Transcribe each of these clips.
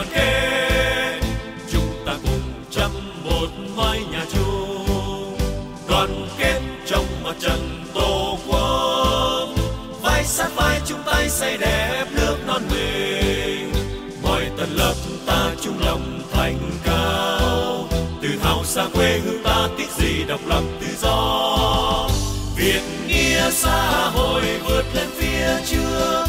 đoàn kết chúng ta cùng chăm một mái nhà chung đoàn kết trong mặt trận tổ quốc vai sát vai chung tay xây đẹp nước non mình mọi tầng lớp ta chung lòng thành cao tự hào xa quê hương ta tiếc gì độc lập tự do việt nghĩa xã hội vượt lên phía trước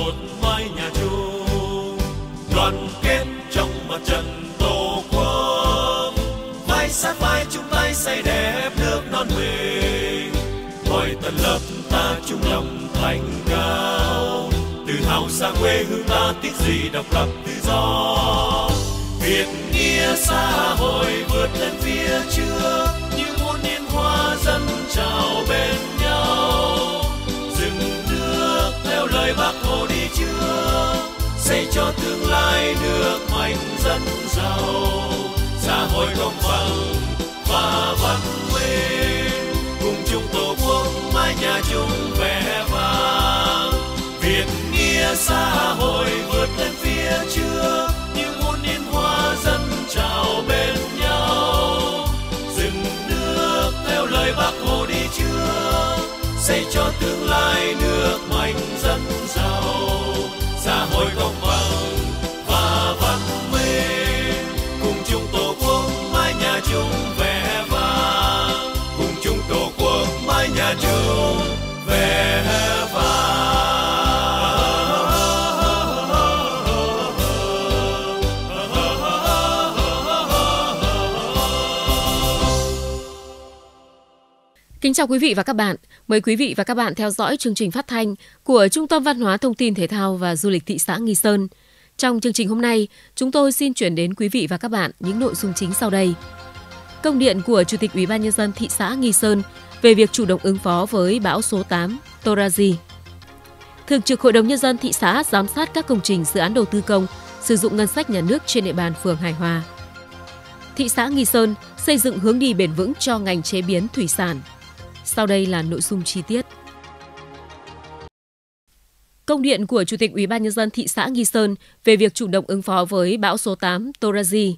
một mái nhà chung đoàn kết trong mặt trận tổ quốc vai sát vai chung tay xây đẹp nước non mình hồi tân lập ta chung lòng thành cao tự hào xa quê hương ta tiếc gì độc lập tự do việt nghĩa xã hội vượt lên phía trước như muôn niên hoa dân chào bên nhau dừng nước theo lời bác hồ cho tương lai nước mạnh dân giàu xã hội công bằng và văn minh cùng chung tổ quốc mái nhà chung vẻ vang việt nghĩa xã hội vượt lên phía trước như muôn niên hoa dân chào bên nhau dựng nước theo lời bác hồ đi trước xây cho tương lai nước mạnh dân mỗi công bằng Kính chào quý vị và các bạn. Mời quý vị và các bạn theo dõi chương trình phát thanh của Trung tâm Văn hóa Thông tin Thể thao và Du lịch thị xã Nghi Sơn. Trong chương trình hôm nay, chúng tôi xin chuyển đến quý vị và các bạn những nội dung chính sau đây. Công điện của Chủ tịch Ủy ban nhân dân thị xã Nghi Sơn về việc chủ động ứng phó với bão số 8 Toraji. Thường trực Hội đồng nhân dân thị xã giám sát các công trình dự án đầu tư công sử dụng ngân sách nhà nước trên địa bàn phường Hải Hòa. Thị xã Nghi Sơn xây dựng hướng đi bền vững cho ngành chế biến thủy sản. Sau đây là nội dung chi tiết. Công điện của Chủ tịch Ủy ban nhân dân thị xã Nghi Sơn về việc chủ động ứng phó với bão số 8 Toraji.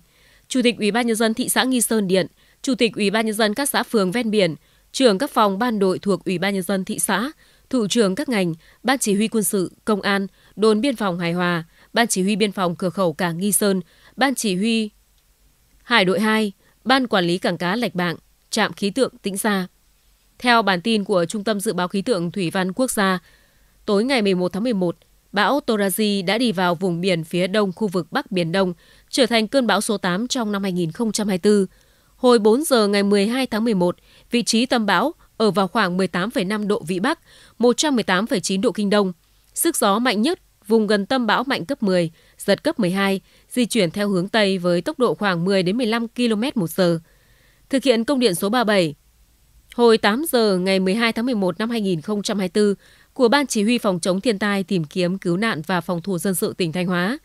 Chủ tịch Ủy ban nhân dân thị xã Nghi Sơn điện, Chủ tịch Ủy ban nhân dân các xã phường ven biển, trưởng các phòng ban đội thuộc Ủy ban nhân dân thị xã, thủ trưởng các ngành, ban chỉ huy quân sự, công an, đồn biên phòng Hải Hòa, ban chỉ huy biên phòng cửa khẩu cảng Nghi Sơn, ban chỉ huy Hải đội 2, ban quản lý cảng cá Lạch Bạng, trạm khí tượng Tĩnh Gia theo bản tin của Trung tâm Dự báo Khí tượng Thủy văn Quốc gia, tối ngày 11 tháng 11, bão Toraji đã đi vào vùng biển phía đông khu vực Bắc Biển Đông, trở thành cơn bão số 8 trong năm 2024. Hồi 4 giờ ngày 12 tháng 11, vị trí tâm bão ở vào khoảng 18,5 độ Vĩ Bắc, 118,9 độ Kinh Đông. Sức gió mạnh nhất vùng gần tâm bão mạnh cấp 10, giật cấp 12, di chuyển theo hướng Tây với tốc độ khoảng 10 đến 15 km một giờ. Thực hiện công điện số 37 Hồi 8 giờ ngày 12 tháng 11 năm 2024 của Ban Chỉ huy Phòng chống thiên tai tìm kiếm cứu nạn và phòng thủ dân sự tỉnh Thanh Hóa.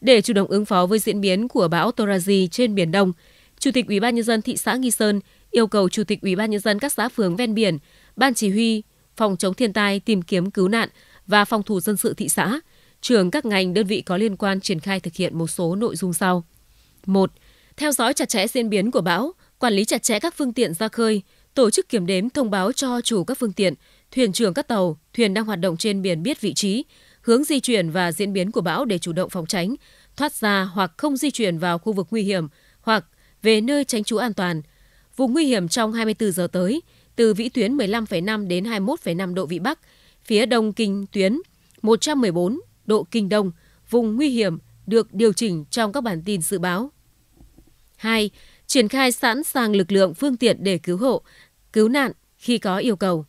Để chủ động ứng phó với diễn biến của bão Toraji trên Biển Đông, Chủ tịch Ủy ban nhân dân thị xã Nghi Sơn yêu cầu Chủ tịch Ủy ban nhân dân các xã phường ven biển, Ban Chỉ huy Phòng chống thiên tai tìm kiếm cứu nạn và phòng thủ dân sự thị xã, trưởng các ngành đơn vị có liên quan triển khai thực hiện một số nội dung sau. 1. Theo dõi chặt chẽ diễn biến của bão, quản lý chặt chẽ các phương tiện ra khơi, tổ chức kiểm đếm thông báo cho chủ các phương tiện, thuyền trưởng các tàu, thuyền đang hoạt động trên biển biết vị trí, hướng di chuyển và diễn biến của bão để chủ động phòng tránh, thoát ra hoặc không di chuyển vào khu vực nguy hiểm hoặc về nơi tránh trú an toàn. Vùng nguy hiểm trong 24 giờ tới, từ vĩ tuyến 15,5 đến 21,5 độ vĩ Bắc, phía đông kinh tuyến 114 độ kinh đông, vùng nguy hiểm được điều chỉnh trong các bản tin dự báo. 2. Triển khai sẵn sàng lực lượng phương tiện để cứu hộ, cứu nạn khi có yêu cầu.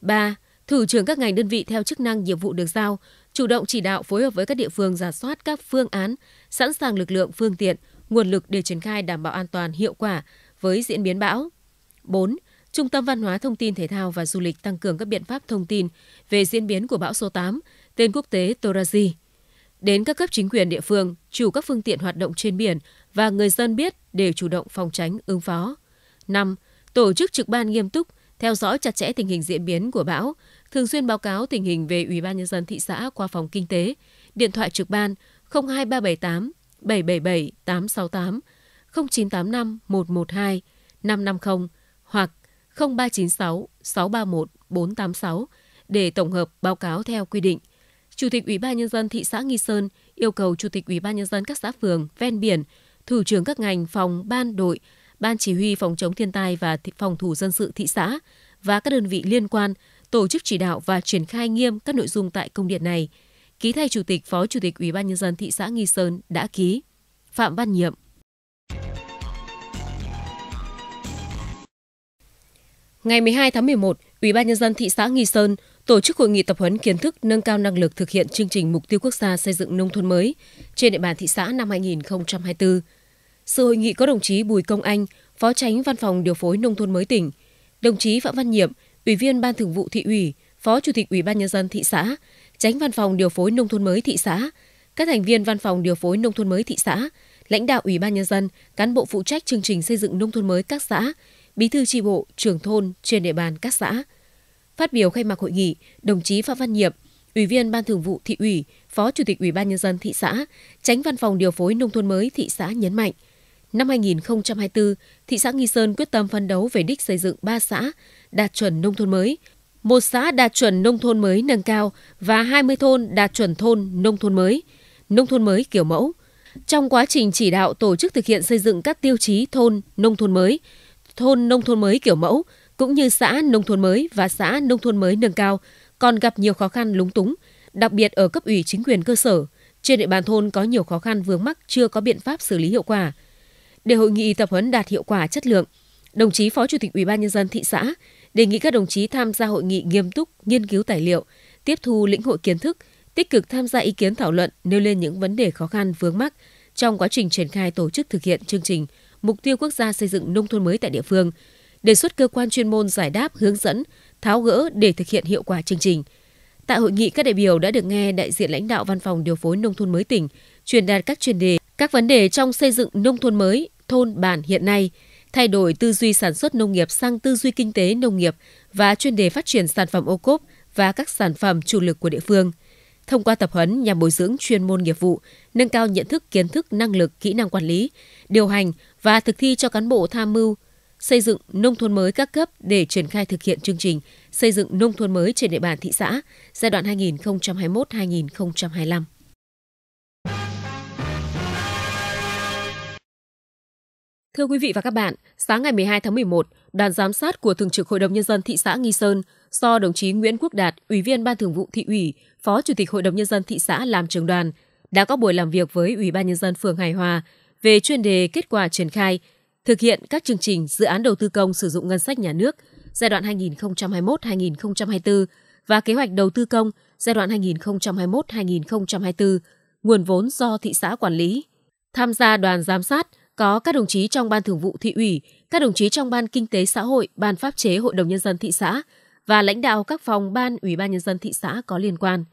3. Thủ trưởng các ngành đơn vị theo chức năng nhiệm vụ được giao, chủ động chỉ đạo phối hợp với các địa phương giả soát các phương án, sẵn sàng lực lượng, phương tiện, nguồn lực để triển khai đảm bảo an toàn hiệu quả với diễn biến bão. 4. Trung tâm Văn hóa Thông tin Thể thao và Du lịch tăng cường các biện pháp thông tin về diễn biến của bão số 8, tên quốc tế Toraji. Đến các cấp chính quyền địa phương, chủ các phương tiện hoạt động trên biển và người dân biết để chủ động phòng tránh ứng phó. 5 tổ chức trực ban nghiêm túc, theo dõi chặt chẽ tình hình diễn biến của bão, thường xuyên báo cáo tình hình về Ủy ban nhân dân thị xã qua phòng kinh tế, điện thoại trực ban 02378 777 868, 0985 112 550 hoặc 0396 631 486 để tổng hợp báo cáo theo quy định. Chủ tịch Ủy ban nhân dân thị xã Nghi Sơn yêu cầu Chủ tịch Ủy ban nhân dân các xã phường ven biển, thủ trưởng các ngành phòng ban đội Ban Chỉ huy Phòng chống thiên tai và Phòng thủ dân sự thị xã và các đơn vị liên quan tổ chức chỉ đạo và triển khai nghiêm các nội dung tại công điện này. Ký thay Chủ tịch Phó Chủ tịch Ủy ban Nhân dân thị xã Nghi Sơn đã ký. Phạm Văn Nhiệm Ngày 12 tháng 11, Ủy ban nhân dân thị xã Nghi Sơn tổ chức hội nghị tập huấn kiến thức nâng cao năng lực thực hiện chương trình mục tiêu quốc gia xây dựng nông thôn mới trên địa bàn thị xã năm 2024. Sự hội nghị có đồng chí Bùi Công Anh, Phó Tránh Văn phòng Điều phối Nông thôn mới tỉnh, đồng chí Phạm Văn Nhiệm, Ủy viên Ban Thường vụ Thị ủy, Phó Chủ tịch Ủy ban Nhân dân thị xã, Tránh Văn phòng Điều phối Nông thôn mới thị xã, các thành viên Văn phòng Điều phối Nông thôn mới thị xã, lãnh đạo Ủy ban Nhân dân, cán bộ phụ trách chương trình xây dựng nông thôn mới các xã, bí thư tri bộ, trưởng thôn trên địa bàn các xã. Phát biểu khai mạc hội nghị, đồng chí Phạm Văn Nhiệm, Ủy viên Ban Thường vụ Thị ủy, Phó Chủ tịch Ủy ban Nhân dân thị xã, Tránh Văn phòng Điều phối Nông thôn mới thị xã nhấn mạnh – Năm 2024, thị xã Nghi Sơn quyết tâm phấn đấu về đích xây dựng 3 xã đạt chuẩn nông thôn mới, một xã đạt chuẩn nông thôn mới nâng cao và 20 thôn đạt chuẩn thôn nông thôn mới, nông thôn mới kiểu mẫu. Trong quá trình chỉ đạo tổ chức thực hiện xây dựng các tiêu chí thôn nông thôn mới, thôn nông thôn mới kiểu mẫu cũng như xã nông thôn mới và xã nông thôn mới nâng cao còn gặp nhiều khó khăn lúng túng, đặc biệt ở cấp ủy chính quyền cơ sở. Trên địa bàn thôn có nhiều khó khăn vướng mắc chưa có biện pháp xử lý hiệu quả để hội nghị tập huấn đạt hiệu quả chất lượng. Đồng chí Phó Chủ tịch Ủy ban nhân dân thị xã đề nghị các đồng chí tham gia hội nghị nghiêm túc, nghiên cứu tài liệu, tiếp thu lĩnh hội kiến thức, tích cực tham gia ý kiến thảo luận nêu lên những vấn đề khó khăn vướng mắc trong quá trình triển khai tổ chức thực hiện chương trình mục tiêu quốc gia xây dựng nông thôn mới tại địa phương, đề xuất cơ quan chuyên môn giải đáp, hướng dẫn, tháo gỡ để thực hiện hiệu quả chương trình. Tại hội nghị các đại biểu đã được nghe đại diện lãnh đạo văn phòng điều phối nông thôn mới tỉnh truyền đạt các chuyên đề, các vấn đề trong xây dựng nông thôn mới, thôn bản hiện nay, thay đổi tư duy sản xuất nông nghiệp sang tư duy kinh tế nông nghiệp và chuyên đề phát triển sản phẩm ô cốp và các sản phẩm chủ lực của địa phương. Thông qua tập huấn nhằm bồi dưỡng chuyên môn nghiệp vụ, nâng cao nhận thức, kiến thức, năng lực, kỹ năng quản lý, điều hành và thực thi cho cán bộ tham mưu xây dựng nông thôn mới các cấp để triển khai thực hiện chương trình xây dựng nông thôn mới trên địa bàn thị xã giai đoạn 2021-2025. Thưa quý vị và các bạn, sáng ngày 12 tháng 11, đoàn giám sát của Thường trực Hội đồng Nhân dân thị xã Nghi Sơn do đồng chí Nguyễn Quốc Đạt, Ủy viên Ban Thường vụ Thị ủy, Phó Chủ tịch Hội đồng Nhân dân thị xã làm trưởng đoàn, đã có buổi làm việc với Ủy ban Nhân dân phường Hải Hòa về chuyên đề kết quả triển khai, thực hiện các chương trình dự án đầu tư công sử dụng ngân sách nhà nước giai đoạn 2021-2024 và kế hoạch đầu tư công giai đoạn 2021-2024, nguồn vốn do thị xã quản lý. Tham gia đoàn giám sát, có các đồng chí trong ban thường vụ thị ủy, các đồng chí trong ban kinh tế xã hội, ban pháp chế Hội đồng nhân dân thị xã và lãnh đạo các phòng ban Ủy ban nhân dân thị xã có liên quan.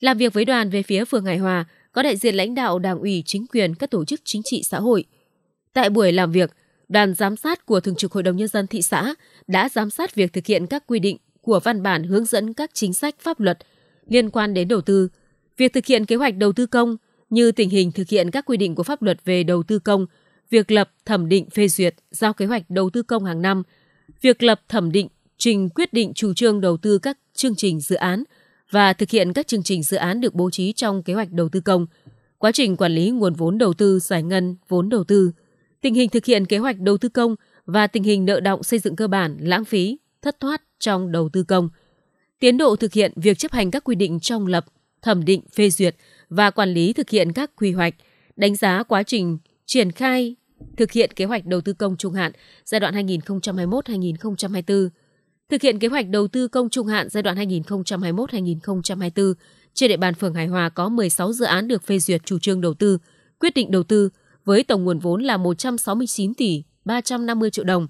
Làm việc với đoàn về phía phường Hải Hòa có đại diện lãnh đạo Đảng ủy, chính quyền, các tổ chức chính trị xã hội. Tại buổi làm việc, đoàn giám sát của Thường trực Hội đồng nhân dân thị xã đã giám sát việc thực hiện các quy định của văn bản hướng dẫn các chính sách pháp luật liên quan đến đầu tư, việc thực hiện kế hoạch đầu tư công như tình hình thực hiện các quy định của pháp luật về đầu tư công việc lập, thẩm định, phê duyệt, giao kế hoạch đầu tư công hàng năm, việc lập, thẩm định, trình quyết định chủ trương đầu tư các chương trình dự án và thực hiện các chương trình dự án được bố trí trong kế hoạch đầu tư công, quá trình quản lý nguồn vốn đầu tư giải ngân, vốn đầu tư, tình hình thực hiện kế hoạch đầu tư công và tình hình nợ động xây dựng cơ bản, lãng phí, thất thoát trong đầu tư công, tiến độ thực hiện việc chấp hành các quy định trong lập, thẩm định, phê duyệt và quản lý thực hiện các quy hoạch, đánh giá quá trình triển khai thực hiện kế hoạch đầu tư công trung hạn giai đoạn 2021-2024, thực hiện kế hoạch đầu tư công trung hạn giai đoạn 2021-2024 trên địa bàn phường Hải Hòa có 16 dự án được phê duyệt chủ trương đầu tư, quyết định đầu tư với tổng nguồn vốn là 169 tỷ 350 triệu đồng.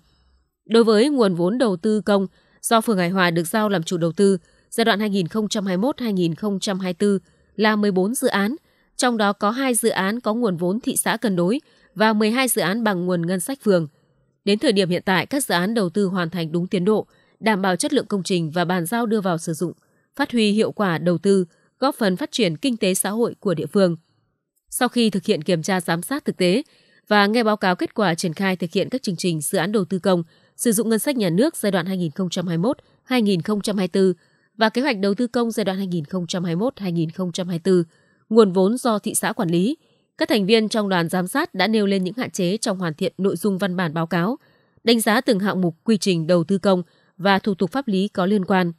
Đối với nguồn vốn đầu tư công do phường Hải Hòa được giao làm chủ đầu tư giai đoạn 2021-2024 là 14 dự án – trong đó có hai dự án có nguồn vốn thị xã cân đối và 12 dự án bằng nguồn ngân sách phường. Đến thời điểm hiện tại, các dự án đầu tư hoàn thành đúng tiến độ, đảm bảo chất lượng công trình và bàn giao đưa vào sử dụng, phát huy hiệu quả đầu tư, góp phần phát triển kinh tế xã hội của địa phương. Sau khi thực hiện kiểm tra giám sát thực tế và nghe báo cáo kết quả triển khai thực hiện các chương trình dự án đầu tư công, sử dụng ngân sách nhà nước giai đoạn 2021-2024 và kế hoạch đầu tư công giai đoạn 2021-2024, nguồn vốn do thị xã quản lý. Các thành viên trong đoàn giám sát đã nêu lên những hạn chế trong hoàn thiện nội dung văn bản báo cáo, đánh giá từng hạng mục quy trình đầu tư công và thủ tục pháp lý có liên quan.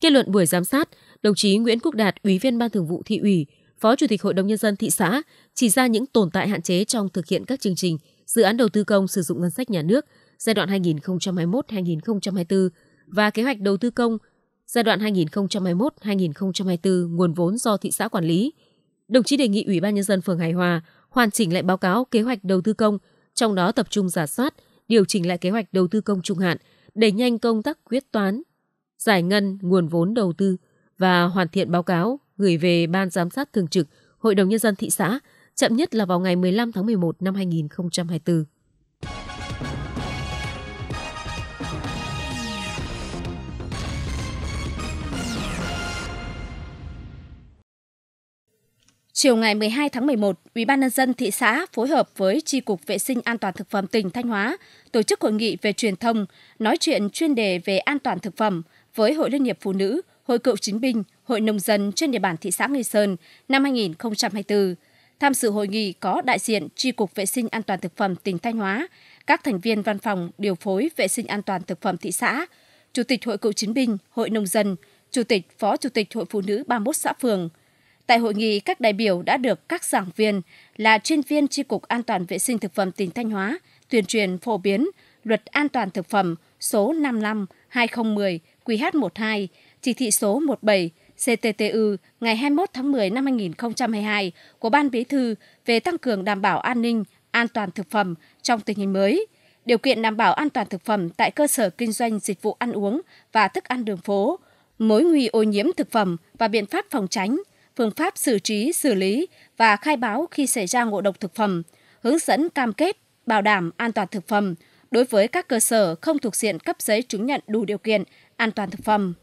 Kết luận buổi giám sát, đồng chí Nguyễn Quốc Đạt, Ủy viên Ban Thường vụ thị ủy, Phó Chủ tịch Hội đồng nhân dân thị xã chỉ ra những tồn tại hạn chế trong thực hiện các chương trình, dự án đầu tư công sử dụng ngân sách nhà nước giai đoạn 2021-2024 và kế hoạch đầu tư công giai đoạn 2021-2024 nguồn vốn do thị xã quản lý. Đồng chí đề nghị Ủy ban Nhân dân phường Hải Hòa hoàn chỉnh lại báo cáo kế hoạch đầu tư công, trong đó tập trung giả soát, điều chỉnh lại kế hoạch đầu tư công trung hạn, đẩy nhanh công tác quyết toán, giải ngân nguồn vốn đầu tư và hoàn thiện báo cáo gửi về Ban Giám sát Thường trực Hội đồng Nhân dân thị xã, chậm nhất là vào ngày 15 tháng 11 năm 2024. Chiều ngày 12 tháng 11, Ủy ban Nhân dân thị xã phối hợp với Chi Cục Vệ sinh An toàn Thực phẩm tỉnh Thanh Hóa tổ chức hội nghị về truyền thông, nói chuyện chuyên đề về an toàn thực phẩm với Hội Liên hiệp Phụ nữ, Hội Cựu Chiến binh, Hội Nông dân trên địa bàn thị xã Nghi Sơn năm 2024. Tham dự hội nghị có đại diện Chi Cục Vệ sinh An toàn Thực phẩm tỉnh Thanh Hóa, các thành viên văn phòng điều phối vệ sinh an toàn thực phẩm thị xã, Chủ tịch Hội Cựu Chiến binh, Hội Nông dân, Chủ tịch Phó Chủ tịch Hội Phụ nữ 31 xã phường – Tại hội nghị, các đại biểu đã được các giảng viên là chuyên viên Tri Cục An toàn Vệ sinh Thực phẩm tỉnh Thanh Hóa tuyên truyền phổ biến Luật An toàn Thực phẩm số 55-2010 QH12, chỉ thị số 17 CTTU ngày 21 tháng 10 năm 2022 của Ban Bí thư về tăng cường đảm bảo an ninh, an toàn thực phẩm trong tình hình mới, điều kiện đảm bảo an toàn thực phẩm tại cơ sở kinh doanh dịch vụ ăn uống và thức ăn đường phố, mối nguy ô nhiễm thực phẩm và biện pháp phòng tránh – phương pháp xử trí, xử lý và khai báo khi xảy ra ngộ độc thực phẩm, hướng dẫn cam kết, bảo đảm an toàn thực phẩm đối với các cơ sở không thuộc diện cấp giấy chứng nhận đủ điều kiện an toàn thực phẩm.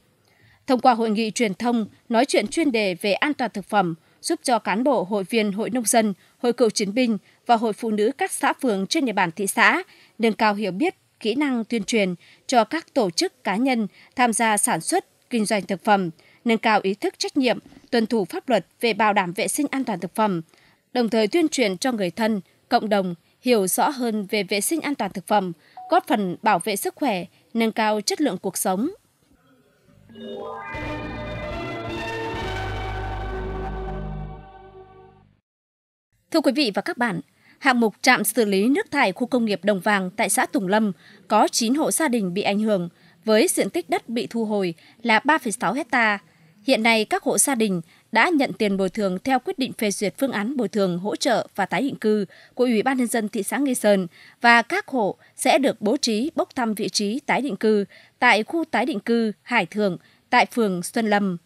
Thông qua hội nghị truyền thông nói chuyện chuyên đề về an toàn thực phẩm, giúp cho cán bộ hội viên Hội Nông dân, Hội cựu chiến binh và Hội phụ nữ các xã phường trên địa bàn thị xã nâng cao hiểu biết, kỹ năng tuyên truyền cho các tổ chức cá nhân tham gia sản xuất, kinh doanh thực phẩm – nâng cao ý thức trách nhiệm, tuân thủ pháp luật về bảo đảm vệ sinh an toàn thực phẩm, đồng thời tuyên truyền cho người thân, cộng đồng hiểu rõ hơn về vệ sinh an toàn thực phẩm, góp phần bảo vệ sức khỏe, nâng cao chất lượng cuộc sống. Thưa quý vị và các bạn, hạng mục trạm xử lý nước thải khu công nghiệp Đồng Vàng tại xã Tùng Lâm có 9 hộ gia đình bị ảnh hưởng với diện tích đất bị thu hồi là 3,6 hectare Hiện nay, các hộ gia đình đã nhận tiền bồi thường theo quyết định phê duyệt phương án bồi thường hỗ trợ và tái định cư của Ủy ban nhân dân thị xã Nghi Sơn và các hộ sẽ được bố trí bốc thăm vị trí tái định cư tại khu tái định cư Hải Thường tại phường Xuân Lâm.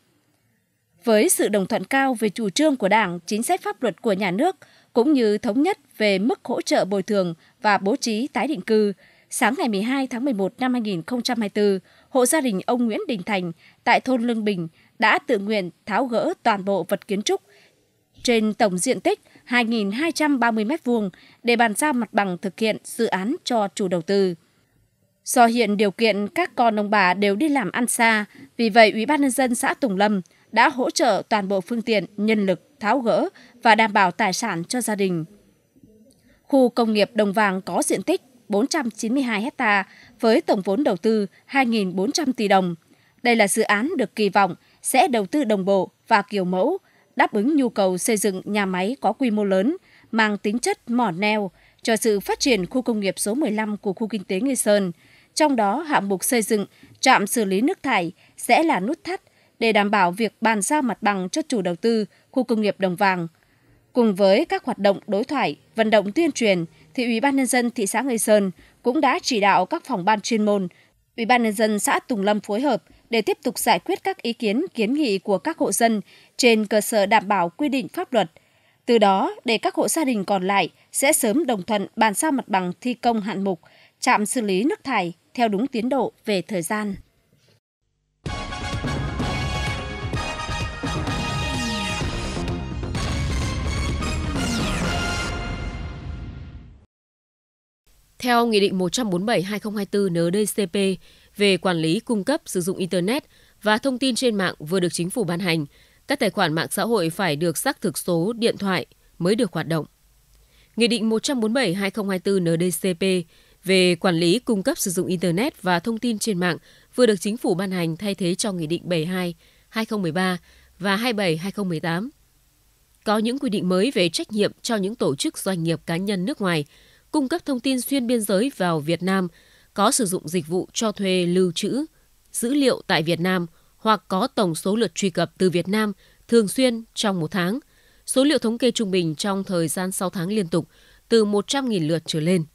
Với sự đồng thuận cao về chủ trương của Đảng, chính sách pháp luật của nhà nước cũng như thống nhất về mức hỗ trợ bồi thường và bố trí tái định cư, sáng ngày 12 tháng 11 năm 2024, hộ gia đình ông Nguyễn Đình Thành tại thôn Lương Bình đã tự nguyện tháo gỡ toàn bộ vật kiến trúc trên tổng diện tích 2.230 m2 để bàn giao mặt bằng thực hiện dự án cho chủ đầu tư. Do hiện điều kiện các con ông bà đều đi làm ăn xa, vì vậy Ủy ban nhân dân xã Tùng Lâm đã hỗ trợ toàn bộ phương tiện, nhân lực tháo gỡ và đảm bảo tài sản cho gia đình. Khu công nghiệp Đồng Vàng có diện tích 492 hecta với tổng vốn đầu tư 2.400 tỷ đồng. Đây là dự án được kỳ vọng sẽ đầu tư đồng bộ và kiểu mẫu, đáp ứng nhu cầu xây dựng nhà máy có quy mô lớn, mang tính chất mỏ neo cho sự phát triển khu công nghiệp số 15 của khu kinh tế Nghi Sơn. Trong đó, hạng mục xây dựng trạm xử lý nước thải sẽ là nút thắt để đảm bảo việc bàn giao mặt bằng cho chủ đầu tư khu công nghiệp Đồng Vàng. Cùng với các hoạt động đối thoại, vận động tuyên truyền, thì Ủy ban nhân dân thị xã Nghi Sơn cũng đã chỉ đạo các phòng ban chuyên môn, Ủy ban nhân dân xã Tùng Lâm phối hợp để tiếp tục giải quyết các ý kiến kiến nghị của các hộ dân trên cơ sở đảm bảo quy định pháp luật. Từ đó, để các hộ gia đình còn lại sẽ sớm đồng thuận bàn giao mặt bằng thi công hạn mục, trạm xử lý nước thải theo đúng tiến độ về thời gian. Theo Nghị định 147-2024 NDCP về quản lý cung cấp sử dụng Internet và thông tin trên mạng vừa được chính phủ ban hành, các tài khoản mạng xã hội phải được xác thực số điện thoại mới được hoạt động. Nghị định 147-2024 NDCP về quản lý cung cấp sử dụng Internet và thông tin trên mạng vừa được chính phủ ban hành thay thế cho Nghị định 72-2013 và 27-2018. Có những quy định mới về trách nhiệm cho những tổ chức doanh nghiệp cá nhân nước ngoài cung cấp thông tin xuyên biên giới vào Việt Nam, có sử dụng dịch vụ cho thuê lưu trữ dữ liệu tại Việt Nam hoặc có tổng số lượt truy cập từ Việt Nam thường xuyên trong một tháng. Số liệu thống kê trung bình trong thời gian 6 tháng liên tục từ 100.000 lượt trở lên.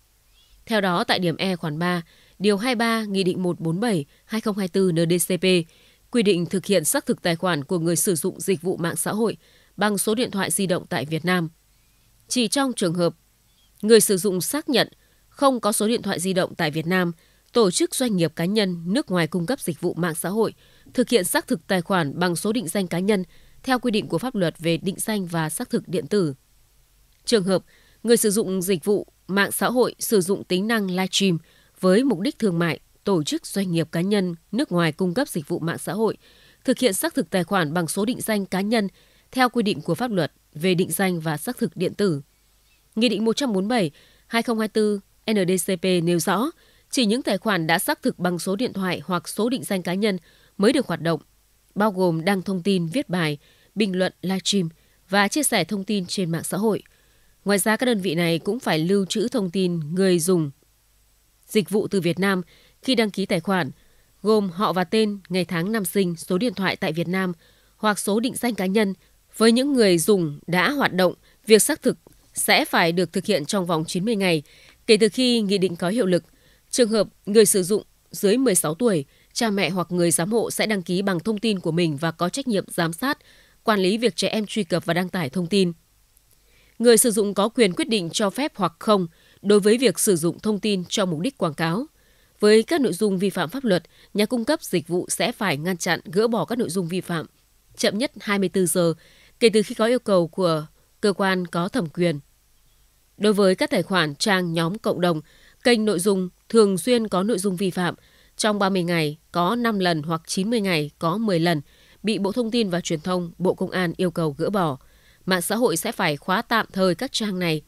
Theo đó, tại điểm E khoản 3, Điều 23 Nghị định 147-2024 NDCP quy định thực hiện xác thực tài khoản của người sử dụng dịch vụ mạng xã hội bằng số điện thoại di động tại Việt Nam. Chỉ trong trường hợp người sử dụng xác nhận không có số điện thoại di động tại Việt Nam, tổ chức doanh nghiệp cá nhân nước ngoài cung cấp dịch vụ mạng xã hội thực hiện xác thực tài khoản bằng số định danh cá nhân theo quy định của pháp luật về định danh và xác thực điện tử. Trường hợp người sử dụng dịch vụ mạng xã hội sử dụng tính năng livestream với mục đích thương mại, tổ chức doanh nghiệp cá nhân nước ngoài cung cấp dịch vụ mạng xã hội thực hiện xác thực tài khoản bằng số định danh cá nhân theo quy định của pháp luật về định danh và xác thực điện tử. Nghị định 147 2024 NDCP nêu rõ, chỉ những tài khoản đã xác thực bằng số điện thoại hoặc số định danh cá nhân mới được hoạt động, bao gồm đăng thông tin, viết bài, bình luận, livestream và chia sẻ thông tin trên mạng xã hội. Ngoài ra, các đơn vị này cũng phải lưu trữ thông tin người dùng dịch vụ từ Việt Nam khi đăng ký tài khoản, gồm họ và tên, ngày tháng năm sinh, số điện thoại tại Việt Nam hoặc số định danh cá nhân. Với những người dùng đã hoạt động, việc xác thực sẽ phải được thực hiện trong vòng 90 ngày kể từ khi nghị định có hiệu lực. Trường hợp người sử dụng dưới 16 tuổi, cha mẹ hoặc người giám hộ sẽ đăng ký bằng thông tin của mình và có trách nhiệm giám sát, quản lý việc trẻ em truy cập và đăng tải thông tin. Người sử dụng có quyền quyết định cho phép hoặc không đối với việc sử dụng thông tin cho mục đích quảng cáo. Với các nội dung vi phạm pháp luật, nhà cung cấp dịch vụ sẽ phải ngăn chặn gỡ bỏ các nội dung vi phạm chậm nhất 24 giờ kể từ khi có yêu cầu của cơ quan có thẩm quyền. Đối với các tài khoản trang nhóm cộng đồng, kênh nội dung thường xuyên có nội dung vi phạm, trong 30 ngày có 5 lần hoặc 90 ngày có 10 lần bị Bộ Thông tin và Truyền thông, Bộ Công an yêu cầu gỡ bỏ. Mạng xã hội sẽ phải khóa tạm thời các trang này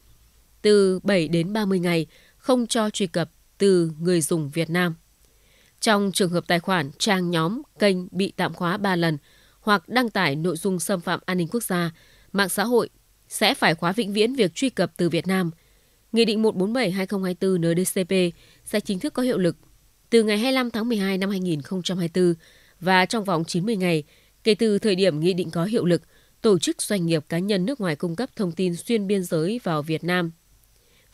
từ 7 đến 30 ngày, không cho truy cập từ người dùng Việt Nam. Trong trường hợp tài khoản, trang nhóm, kênh bị tạm khóa 3 lần hoặc đăng tải nội dung xâm phạm an ninh quốc gia, mạng xã hội sẽ phải khóa vĩnh viễn việc truy cập từ Việt Nam. Nghị định 147-2024 NDCP sẽ chính thức có hiệu lực từ ngày 25 tháng 12 năm 2024 và trong vòng 90 ngày kể từ thời điểm nghị định có hiệu lực, tổ chức doanh nghiệp cá nhân nước ngoài cung cấp thông tin xuyên biên giới vào Việt Nam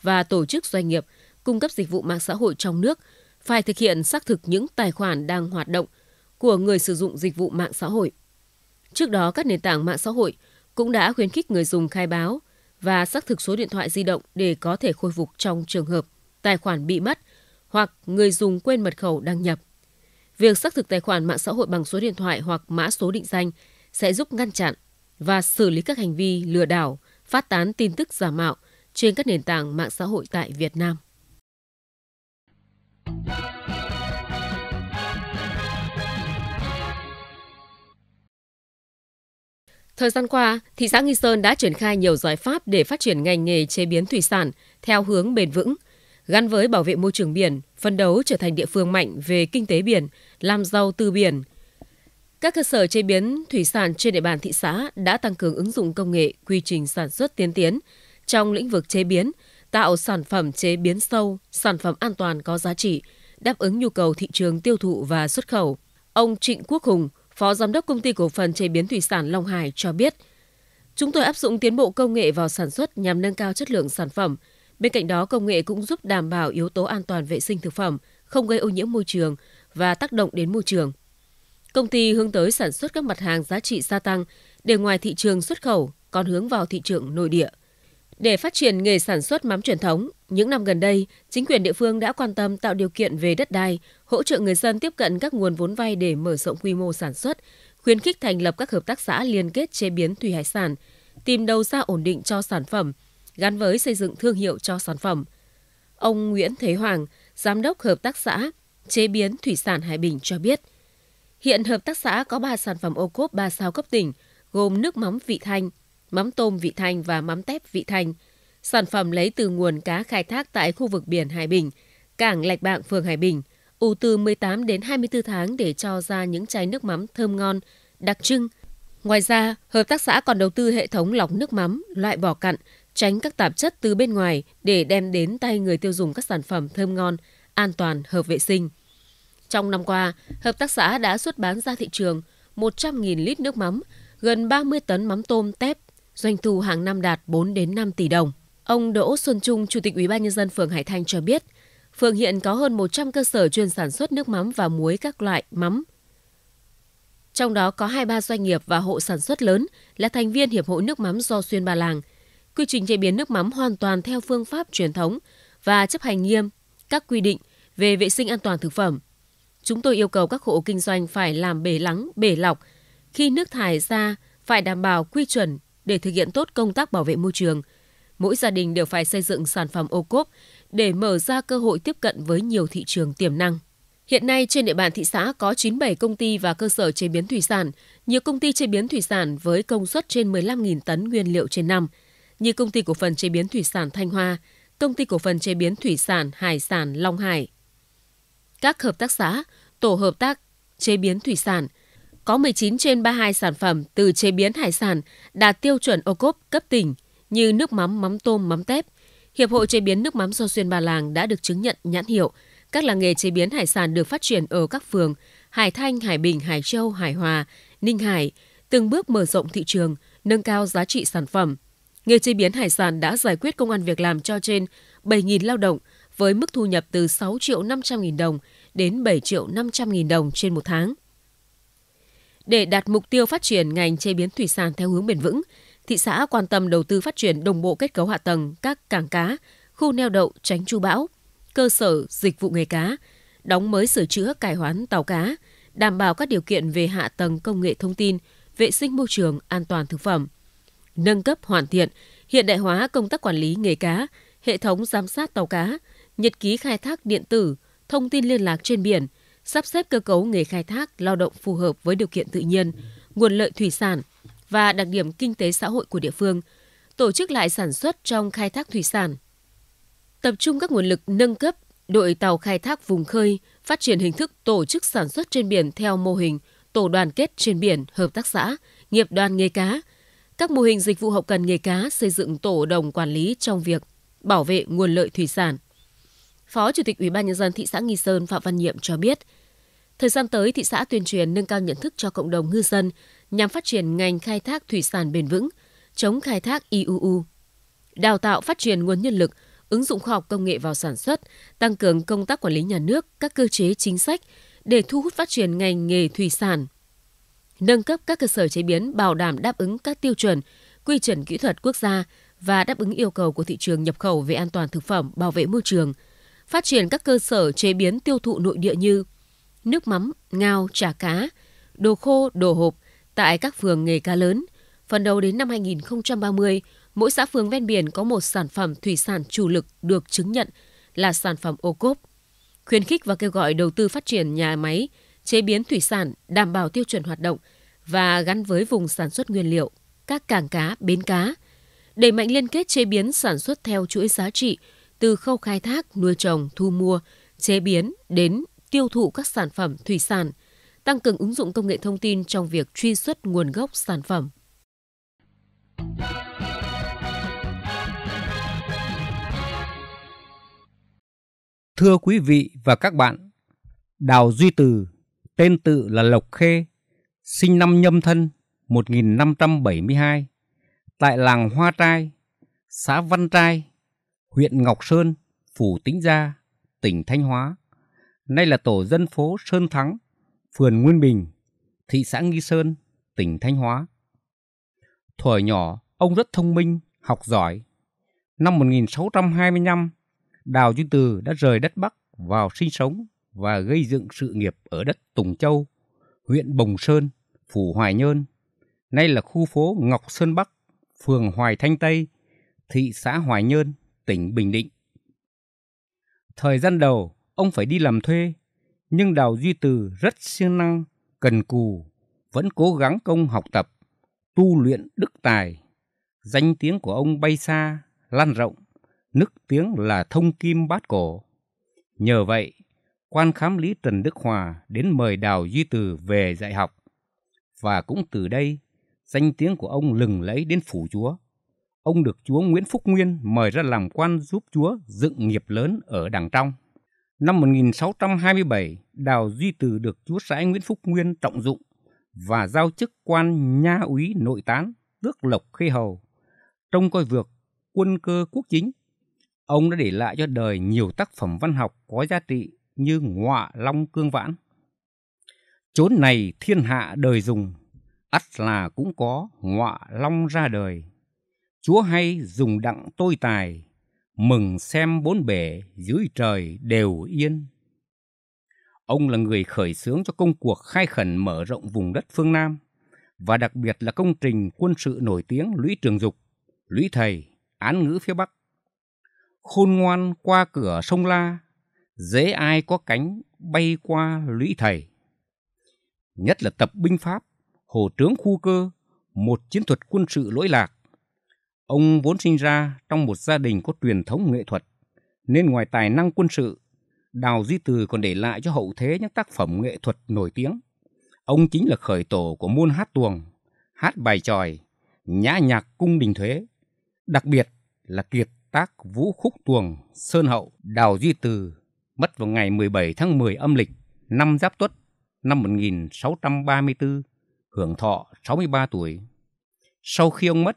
và tổ chức doanh nghiệp cung cấp dịch vụ mạng xã hội trong nước phải thực hiện xác thực những tài khoản đang hoạt động của người sử dụng dịch vụ mạng xã hội. Trước đó, các nền tảng mạng xã hội – cũng đã khuyến khích người dùng khai báo và xác thực số điện thoại di động để có thể khôi phục trong trường hợp tài khoản bị mất hoặc người dùng quên mật khẩu đăng nhập. Việc xác thực tài khoản mạng xã hội bằng số điện thoại hoặc mã số định danh sẽ giúp ngăn chặn và xử lý các hành vi lừa đảo, phát tán tin tức giả mạo trên các nền tảng mạng xã hội tại Việt Nam. Thời gian qua, thị xã Nghi Sơn đã triển khai nhiều giải pháp để phát triển ngành nghề chế biến thủy sản theo hướng bền vững, gắn với bảo vệ môi trường biển, phân đấu trở thành địa phương mạnh về kinh tế biển, làm giàu từ biển. Các cơ sở chế biến thủy sản trên địa bàn thị xã đã tăng cường ứng dụng công nghệ, quy trình sản xuất tiên tiến trong lĩnh vực chế biến, tạo sản phẩm chế biến sâu, sản phẩm an toàn có giá trị, đáp ứng nhu cầu thị trường tiêu thụ và xuất khẩu. Ông Trịnh Quốc Hùng, Phó Giám đốc Công ty Cổ phần Chế biến Thủy sản Long Hải cho biết, chúng tôi áp dụng tiến bộ công nghệ vào sản xuất nhằm nâng cao chất lượng sản phẩm. Bên cạnh đó, công nghệ cũng giúp đảm bảo yếu tố an toàn vệ sinh thực phẩm, không gây ô nhiễm môi trường và tác động đến môi trường. Công ty hướng tới sản xuất các mặt hàng giá trị gia tăng để ngoài thị trường xuất khẩu còn hướng vào thị trường nội địa. Để phát triển nghề sản xuất mắm truyền thống, những năm gần đây, chính quyền địa phương đã quan tâm tạo điều kiện về đất đai, hỗ trợ người dân tiếp cận các nguồn vốn vay để mở rộng quy mô sản xuất, khuyến khích thành lập các hợp tác xã liên kết chế biến thủy hải sản, tìm đầu ra ổn định cho sản phẩm, gắn với xây dựng thương hiệu cho sản phẩm. Ông Nguyễn Thế Hoàng, giám đốc hợp tác xã chế biến thủy sản Hải Bình cho biết, hiện hợp tác xã có 3 sản phẩm ô cốp 3 sao cấp tỉnh, gồm nước mắm vị thanh, mắm tôm vị thanh và mắm tép vị thanh. Sản phẩm lấy từ nguồn cá khai thác tại khu vực biển Hải Bình, cảng Lạch Bạng, phường Hải Bình, ủ từ 18 đến 24 tháng để cho ra những chai nước mắm thơm ngon, đặc trưng. Ngoài ra, hợp tác xã còn đầu tư hệ thống lọc nước mắm, loại bỏ cặn, tránh các tạp chất từ bên ngoài để đem đến tay người tiêu dùng các sản phẩm thơm ngon, an toàn, hợp vệ sinh. Trong năm qua, hợp tác xã đã xuất bán ra thị trường 100.000 lít nước mắm, gần 30 tấn mắm tôm tép doanh thu hàng năm đạt 4 đến 5 tỷ đồng. Ông Đỗ Xuân Trung, Chủ tịch Ủy ban nhân dân phường Hải Thanh cho biết, phường hiện có hơn 100 cơ sở chuyên sản xuất nước mắm và muối các loại mắm. Trong đó có 23 doanh nghiệp và hộ sản xuất lớn là thành viên Hiệp hội nước mắm do xuyên Ba Làng. Quy trình chế biến nước mắm hoàn toàn theo phương pháp truyền thống và chấp hành nghiêm các quy định về vệ sinh an toàn thực phẩm. Chúng tôi yêu cầu các hộ kinh doanh phải làm bể lắng, bể lọc. Khi nước thải ra phải đảm bảo quy chuẩn để thực hiện tốt công tác bảo vệ môi trường. Mỗi gia đình đều phải xây dựng sản phẩm ô cốp để mở ra cơ hội tiếp cận với nhiều thị trường tiềm năng. Hiện nay trên địa bàn thị xã có 97 công ty và cơ sở chế biến thủy sản, nhiều công ty chế biến thủy sản với công suất trên 15.000 tấn nguyên liệu trên năm, như công ty cổ phần chế biến thủy sản Thanh Hoa, công ty cổ phần chế biến thủy sản Hải sản Long Hải. Các hợp tác xã, tổ hợp tác chế biến thủy sản – có 19 trên 32 sản phẩm từ chế biến hải sản đạt tiêu chuẩn ô cốp cấp tỉnh như nước mắm, mắm tôm, mắm tép. Hiệp hội chế biến nước mắm do xuyên Bà Làng đã được chứng nhận nhãn hiệu. Các làng nghề chế biến hải sản được phát triển ở các phường Hải Thanh, Hải Bình, Hải Châu, Hải Hòa, Ninh Hải, từng bước mở rộng thị trường, nâng cao giá trị sản phẩm. Nghề chế biến hải sản đã giải quyết công an việc làm cho trên 7.000 lao động với mức thu nhập từ 6 triệu 500 000 đồng đến 7 triệu 500 000 đồng trên một tháng. Để đạt mục tiêu phát triển ngành chế biến thủy sản theo hướng bền vững, thị xã quan tâm đầu tư phát triển đồng bộ kết cấu hạ tầng các cảng cá, khu neo đậu tránh chú bão, cơ sở dịch vụ nghề cá, đóng mới sửa chữa cải hoán tàu cá, đảm bảo các điều kiện về hạ tầng công nghệ thông tin, vệ sinh môi trường, an toàn thực phẩm. Nâng cấp hoàn thiện, hiện đại hóa công tác quản lý nghề cá, hệ thống giám sát tàu cá, nhật ký khai thác điện tử, thông tin liên lạc trên biển – sắp xếp cơ cấu nghề khai thác lao động phù hợp với điều kiện tự nhiên, nguồn lợi thủy sản và đặc điểm kinh tế xã hội của địa phương, tổ chức lại sản xuất trong khai thác thủy sản. Tập trung các nguồn lực nâng cấp đội tàu khai thác vùng khơi, phát triển hình thức tổ chức sản xuất trên biển theo mô hình tổ đoàn kết trên biển, hợp tác xã, nghiệp đoàn nghề cá, các mô hình dịch vụ hậu cần nghề cá xây dựng tổ đồng quản lý trong việc bảo vệ nguồn lợi thủy sản. Phó Chủ tịch Ủy ban nhân dân thị xã Nghi Sơn Phạm Văn Nhiệm cho biết, Thời gian tới, thị xã tuyên truyền nâng cao nhận thức cho cộng đồng ngư dân nhằm phát triển ngành khai thác thủy sản bền vững, chống khai thác IUU, đào tạo phát triển nguồn nhân lực, ứng dụng khoa học công nghệ vào sản xuất, tăng cường công tác quản lý nhà nước, các cơ chế chính sách để thu hút phát triển ngành nghề thủy sản. Nâng cấp các cơ sở chế biến bảo đảm đáp ứng các tiêu chuẩn, quy chuẩn kỹ thuật quốc gia và đáp ứng yêu cầu của thị trường nhập khẩu về an toàn thực phẩm, bảo vệ môi trường. Phát triển các cơ sở chế biến tiêu thụ nội địa như nước mắm, ngao, chả cá, đồ khô, đồ hộp tại các phường nghề cá lớn. Phần đầu đến năm 2030, mỗi xã phường ven biển có một sản phẩm thủy sản chủ lực được chứng nhận là sản phẩm ô cốp. Khuyến khích và kêu gọi đầu tư phát triển nhà máy, chế biến thủy sản đảm bảo tiêu chuẩn hoạt động và gắn với vùng sản xuất nguyên liệu, các cảng cá, bến cá. Đẩy mạnh liên kết chế biến sản xuất theo chuỗi giá trị từ khâu khai thác, nuôi trồng, thu mua, chế biến đến tiêu thụ các sản phẩm thủy sản, tăng cường ứng dụng công nghệ thông tin trong việc truy xuất nguồn gốc sản phẩm. Thưa quý vị và các bạn, Đào Duy Từ, tên tự là Lộc Khê, sinh năm nhâm thân 1572 tại làng Hoa Trai, xã Văn Trai, huyện Ngọc Sơn, Phủ Tĩnh Gia, tỉnh Thanh Hóa nay là tổ dân phố Sơn Thắng, phường Nguyên Bình, thị xã Nghi Sơn, tỉnh Thanh Hóa. Thuở nhỏ, ông rất thông minh, học giỏi. Năm 1625, Đào Duy Từ đã rời đất Bắc vào sinh sống và gây dựng sự nghiệp ở đất Tùng Châu, huyện Bồng Sơn, Phủ Hoài Nhơn, nay là khu phố Ngọc Sơn Bắc, phường Hoài Thanh Tây, thị xã Hoài Nhơn, tỉnh Bình Định. Thời gian đầu, ông phải đi làm thuê, nhưng Đào Duy Từ rất siêng năng, cần cù, vẫn cố gắng công học tập, tu luyện đức tài. Danh tiếng của ông bay xa, lan rộng, nức tiếng là thông kim bát cổ. Nhờ vậy, quan khám lý Trần Đức Hòa đến mời Đào Duy Từ về dạy học. Và cũng từ đây, danh tiếng của ông lừng lẫy đến phủ chúa. Ông được chúa Nguyễn Phúc Nguyên mời ra làm quan giúp chúa dựng nghiệp lớn ở đằng trong. Năm 1627, Đào Duy Từ được chúa sãi Nguyễn Phúc Nguyên trọng dụng và giao chức quan nha úy nội tán, tước lộc khê hầu, trông coi vượt quân cơ quốc chính. Ông đã để lại cho đời nhiều tác phẩm văn học có giá trị như Ngọa Long Cương Vãn. Chốn này thiên hạ đời dùng, ắt là cũng có Ngọa Long ra đời. Chúa hay dùng đặng tôi tài, mừng xem bốn bể dưới trời đều yên. Ông là người khởi xướng cho công cuộc khai khẩn mở rộng vùng đất phương Nam và đặc biệt là công trình quân sự nổi tiếng Lũy Trường Dục, Lũy Thầy, Án Ngữ phía Bắc. Khôn ngoan qua cửa sông La, dễ ai có cánh bay qua Lũy Thầy. Nhất là tập binh Pháp, Hồ Trướng Khu Cơ, một chiến thuật quân sự lỗi lạc Ông vốn sinh ra trong một gia đình có truyền thống nghệ thuật, nên ngoài tài năng quân sự, Đào Duy Từ còn để lại cho hậu thế những tác phẩm nghệ thuật nổi tiếng. Ông chính là khởi tổ của môn hát tuồng, hát bài tròi, nhã nhạc cung đình thuế, đặc biệt là kiệt tác vũ khúc tuồng Sơn Hậu Đào Duy Từ mất vào ngày 17 tháng 10 âm lịch năm Giáp Tuất năm 1634, hưởng thọ 63 tuổi. Sau khi ông mất,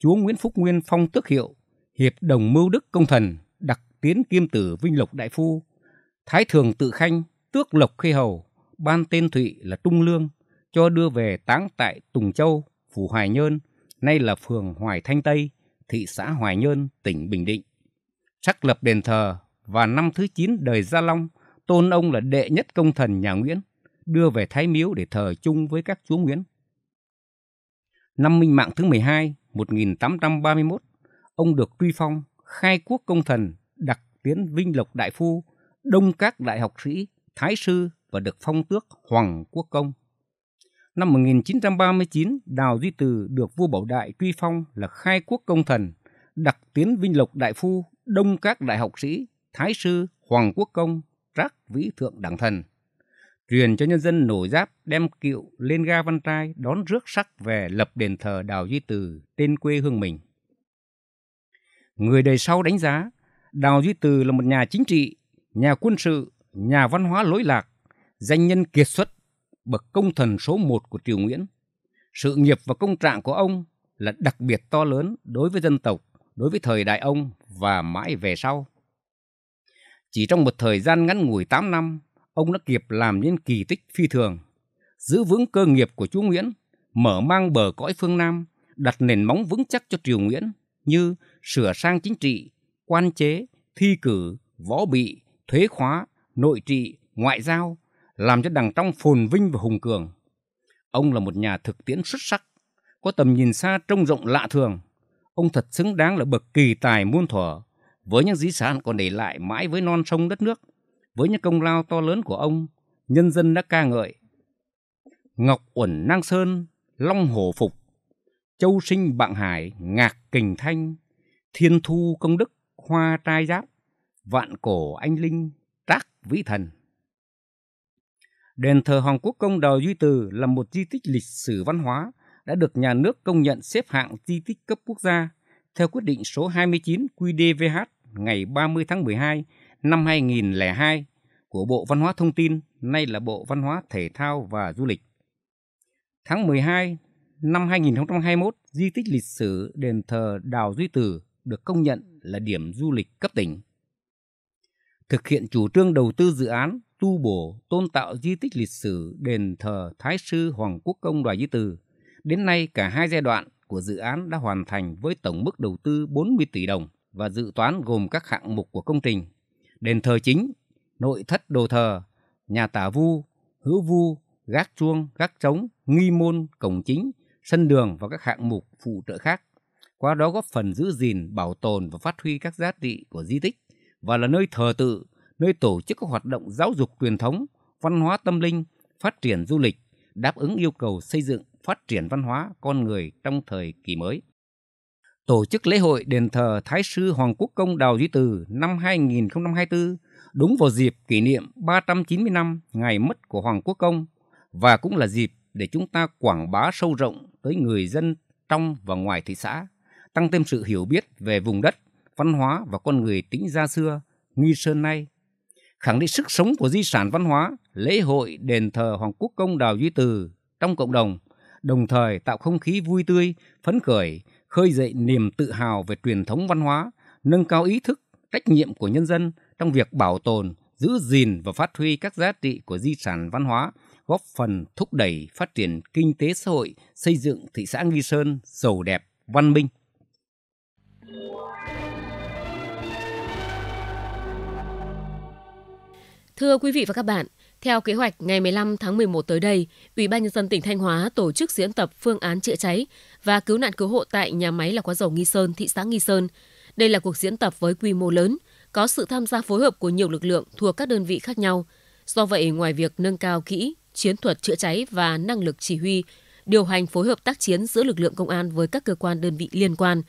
chúa Nguyễn Phúc Nguyên phong tước hiệu Hiệp đồng mưu đức công thần, đặc tiến kim tử vinh lộc đại phu, thái thường tự khanh, tước lộc khê hầu, ban tên Thụy là Trung Lương, cho đưa về táng tại Tùng Châu, Phủ Hoài Nhơn, nay là phường Hoài Thanh Tây, thị xã Hoài Nhơn, tỉnh Bình Định. Sắc lập đền thờ và năm thứ 9 đời Gia Long, tôn ông là đệ nhất công thần nhà Nguyễn, đưa về Thái Miếu để thờ chung với các chúa Nguyễn. Năm Minh Mạng thứ 12, 1831, ông được truy phong khai quốc công thần, đặc tiến vinh lộc đại phu, đông các đại học sĩ, thái sư và được phong tước hoàng quốc công. Năm 1939, Đào Duy Từ được vua Bảo Đại truy phong là khai quốc công thần, đặc tiến vinh lộc đại phu, đông các đại học sĩ, thái sư, hoàng quốc công, trác vĩ thượng đảng thần truyền cho nhân dân nổi giáp đem kiệu lên ga Văn Trai đón rước sắc về lập đền thờ Đào Duy Từ tên quê hương mình. Người đời sau đánh giá Đào Duy Từ là một nhà chính trị, nhà quân sự, nhà văn hóa lỗi lạc, danh nhân kiệt xuất, bậc công thần số một của Triều Nguyễn. Sự nghiệp và công trạng của ông là đặc biệt to lớn đối với dân tộc, đối với thời đại ông và mãi về sau. Chỉ trong một thời gian ngắn ngủi 8 năm, ông đã kịp làm nên kỳ tích phi thường, giữ vững cơ nghiệp của chú Nguyễn, mở mang bờ cõi phương Nam, đặt nền móng vững chắc cho triều Nguyễn như sửa sang chính trị, quan chế, thi cử, võ bị, thuế khóa, nội trị, ngoại giao, làm cho đằng trong phồn vinh và hùng cường. Ông là một nhà thực tiễn xuất sắc, có tầm nhìn xa trông rộng lạ thường. Ông thật xứng đáng là bậc kỳ tài muôn thuở, với những di sản còn để lại mãi với non sông đất nước với những công lao to lớn của ông, nhân dân đã ca ngợi. Ngọc Uẩn Nang Sơn, Long Hồ Phục, Châu Sinh Bạng Hải, Ngạc Kình Thanh, Thiên Thu Công Đức, Hoa Trai Giáp, Vạn Cổ Anh Linh, Trác Vĩ Thần. Đền thờ Hoàng Quốc Công Đào Duy Từ là một di tích lịch sử văn hóa đã được nhà nước công nhận xếp hạng di tích cấp quốc gia theo quyết định số 29 QĐVH ngày 30 tháng 12 năm 2002 của Bộ Văn hóa Thông tin, nay là Bộ Văn hóa Thể thao và Du lịch. Tháng 12 năm 2021, di tích lịch sử đền thờ Đào Duy Từ được công nhận là điểm du lịch cấp tỉnh. Thực hiện chủ trương đầu tư dự án tu bổ tôn tạo di tích lịch sử đền thờ Thái sư Hoàng Quốc Công Đoài Duy Từ. Đến nay cả hai giai đoạn của dự án đã hoàn thành với tổng mức đầu tư 40 tỷ đồng và dự toán gồm các hạng mục của công trình. Đền thờ chính nội thất đồ thờ, nhà tả vu, hữu vu, gác chuông, gác trống, nghi môn, cổng chính, sân đường và các hạng mục phụ trợ khác. Qua đó góp phần giữ gìn, bảo tồn và phát huy các giá trị của di tích và là nơi thờ tự, nơi tổ chức các hoạt động giáo dục truyền thống, văn hóa tâm linh, phát triển du lịch, đáp ứng yêu cầu xây dựng, phát triển văn hóa con người trong thời kỳ mới. Tổ chức lễ hội đền thờ Thái sư Hoàng Quốc Công Đào Duy Từ năm 2024 đúng vào dịp kỷ niệm 390 năm ngày mất của Hoàng Quốc Công và cũng là dịp để chúng ta quảng bá sâu rộng tới người dân trong và ngoài thị xã, tăng thêm sự hiểu biết về vùng đất, văn hóa và con người tính gia xưa, nghi sơn nay, khẳng định sức sống của di sản văn hóa, lễ hội đền thờ Hoàng Quốc Công Đào Duy Từ trong cộng đồng, đồng thời tạo không khí vui tươi, phấn khởi, khơi dậy niềm tự hào về truyền thống văn hóa, nâng cao ý thức, trách nhiệm của nhân dân trong việc bảo tồn, giữ gìn và phát huy các giá trị của di sản văn hóa, góp phần thúc đẩy phát triển kinh tế xã hội, xây dựng thị xã Nghi Sơn giàu đẹp, văn minh. Thưa quý vị và các bạn, theo kế hoạch ngày 15 tháng 11 tới đây, Ủy ban nhân dân tỉnh Thanh Hóa tổ chức diễn tập phương án chữa cháy và cứu nạn cứu hộ tại nhà máy lọc hóa dầu Nghi Sơn, thị xã Nghi Sơn. Đây là cuộc diễn tập với quy mô lớn, có sự tham gia phối hợp của nhiều lực lượng thuộc các đơn vị khác nhau. Do vậy, ngoài việc nâng cao kỹ, chiến thuật chữa cháy và năng lực chỉ huy, điều hành phối hợp tác chiến giữa lực lượng công an với các cơ quan đơn vị liên quan,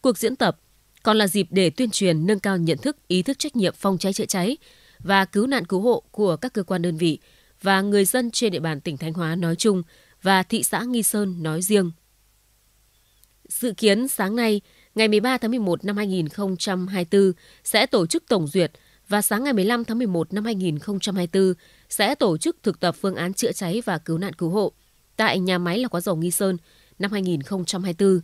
cuộc diễn tập còn là dịp để tuyên truyền nâng cao nhận thức, ý thức trách nhiệm phòng cháy chữa cháy và cứu nạn cứu hộ của các cơ quan đơn vị và người dân trên địa bàn tỉnh Thanh Hóa nói chung và thị xã Nghi Sơn nói riêng. Dự kiến sáng nay, ngày 13 tháng 11 năm 2024 sẽ tổ chức tổng duyệt và sáng ngày 15 tháng 11 năm 2024 sẽ tổ chức thực tập phương án chữa cháy và cứu nạn cứu hộ tại nhà máy lọc hóa dầu Nghi Sơn năm 2024.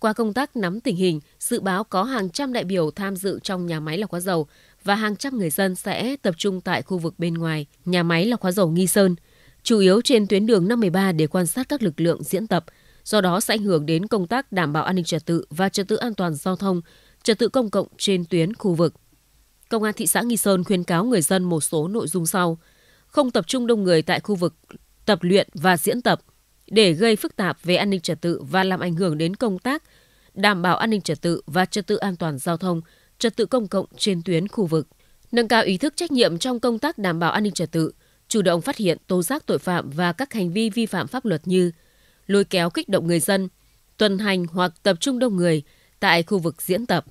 Qua công tác nắm tình hình, dự báo có hàng trăm đại biểu tham dự trong nhà máy lọc hóa dầu và hàng trăm người dân sẽ tập trung tại khu vực bên ngoài nhà máy lọc hóa dầu Nghi Sơn, chủ yếu trên tuyến đường 53 để quan sát các lực lượng diễn tập – do đó sẽ ảnh hưởng đến công tác đảm bảo an ninh trật tự và trật tự an toàn giao thông, trật tự công cộng trên tuyến khu vực. Công an thị xã Nghi Sơn khuyến cáo người dân một số nội dung sau: không tập trung đông người tại khu vực tập luyện và diễn tập để gây phức tạp về an ninh trật tự và làm ảnh hưởng đến công tác đảm bảo an ninh trật tự và trật tự an toàn giao thông, trật tự công cộng trên tuyến khu vực. Nâng cao ý thức trách nhiệm trong công tác đảm bảo an ninh trật tự, chủ động phát hiện tố giác tội phạm và các hành vi vi phạm pháp luật như lôi kéo kích động người dân, tuần hành hoặc tập trung đông người tại khu vực diễn tập.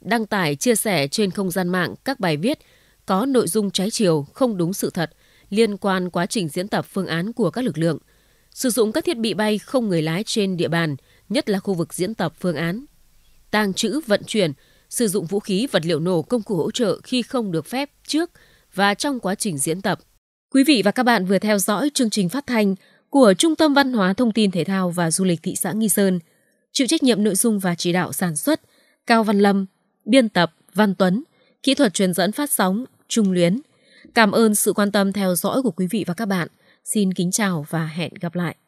Đăng tải chia sẻ trên không gian mạng các bài viết có nội dung trái chiều, không đúng sự thật liên quan quá trình diễn tập phương án của các lực lượng. Sử dụng các thiết bị bay không người lái trên địa bàn, nhất là khu vực diễn tập phương án. Tàng trữ, vận chuyển, sử dụng vũ khí, vật liệu nổ, công cụ hỗ trợ khi không được phép trước và trong quá trình diễn tập. Quý vị và các bạn vừa theo dõi chương trình phát thanh của Trung tâm Văn hóa Thông tin Thể thao và Du lịch thị xã Nghi Sơn, chịu trách nhiệm nội dung và chỉ đạo sản xuất Cao Văn Lâm, biên tập Văn Tuấn, kỹ thuật truyền dẫn phát sóng Trung Luyến. Cảm ơn sự quan tâm theo dõi của quý vị và các bạn. Xin kính chào và hẹn gặp lại.